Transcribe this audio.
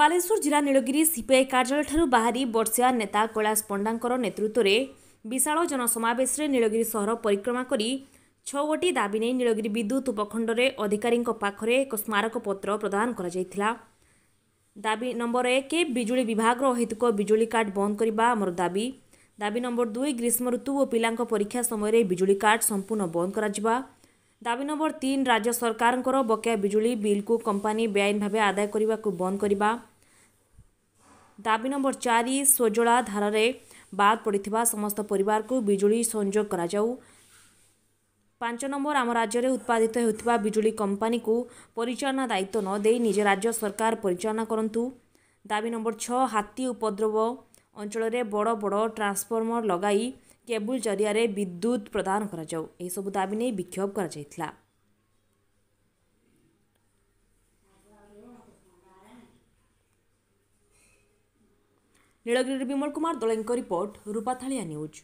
ବାଲେଶ୍ୱର ଜିଲ୍ଲା ନୀଳଗିରି ସିପିଆଇ କାର୍ଯ୍ୟାଳୟଠାରୁ ବାହାରି ବର୍ଷିଆ ନେତା କୈଳାଶ ପଣ୍ଡାଙ୍କର ନେତୃତ୍ୱରେ ବିଶାଳ ଜନସମାବେଶରେ ନୀଳଗିରି ସହର ପରିକ୍ରମା କରି ଛଅଗୋଟି ଦାବି ନେଇ ନୀଳଗିରି ବିଦ୍ୟୁତ୍ ଉପଖଣ୍ଡରେ ଅଧିକାରୀଙ୍କ ପାଖରେ ଏକ ସ୍ମାରକପତ୍ର ପ୍ରଦାନ କରାଯାଇଥିଲା ଦାବି ନମ୍ବର ଏକ ବିଜୁଳି ବିଭାଗର ଅହେତୁକ ବିଜୁଳି କାର୍ଡ଼ ବନ୍ଦ କରିବା ଆମର ଦାବି ଦାବି ନମ୍ବର ଦୁଇ ଗ୍ରୀଷ୍ମ ଋତୁ ଓ ପିଲାଙ୍କ ପରୀକ୍ଷା ସମୟରେ ବିଜୁଳି କାର୍ଡ଼ ସମ୍ପୂର୍ଣ୍ଣ ବନ୍ଦ କରାଯିବା ଦାବି ନମ୍ବର ତିନି ରାଜ୍ୟ ସରକାରଙ୍କର ବକେୟା ବିଜୁଳି ବିଲ୍କୁ କମ୍ପାନୀ ବେଆଇନ ଭାବେ ଆଦାୟ କରିବାକୁ ବନ୍ଦ କରିବା ଦାବି ନମ୍ବର ଚାରି ସୋଜଳା ଧାରାରେ ବାଦ ପଡ଼ିଥିବା ସମସ୍ତ ପରିବାରକୁ ବିଜୁଳି ସଂଯୋଗ କରାଯାଉ ପାଞ୍ଚ ନମ୍ବର ଆମ ରାଜ୍ୟରେ ଉତ୍ପାଦିତ ହେଉଥିବା ବିଜୁଳି କମ୍ପାନୀକୁ ପରିଚାଳନା ଦାୟିତ୍ୱ ନ ଦେଇ ନିଜ ରାଜ୍ୟ ସରକାର ପରିଚାଳନା କରନ୍ତୁ ଦାବି ନମ୍ବର ଛଅ ହାତୀ ଉପଦ୍ରବ ଅଞ୍ଚଳରେ ବଡ଼ ବଡ଼ ଟ୍ରାନ୍ସଫର୍ମର ଲଗାଇ କେବୁଲ୍ ଜରିଆରେ ବିଦ୍ୟୁତ୍ ପ୍ରଦାନ କରାଯାଉ ଏହିସବୁ ଦାବି ନେଇ ବିକ୍ଷୋଭ କରାଯାଇଥିଲା ନୀଳଗିରି ବିମଳ କୁମାର ଦଳେଙ୍କ ରିପୋର୍ଟ ରୂପାଥାଳିଆ ନ୍ୟୁଜ୍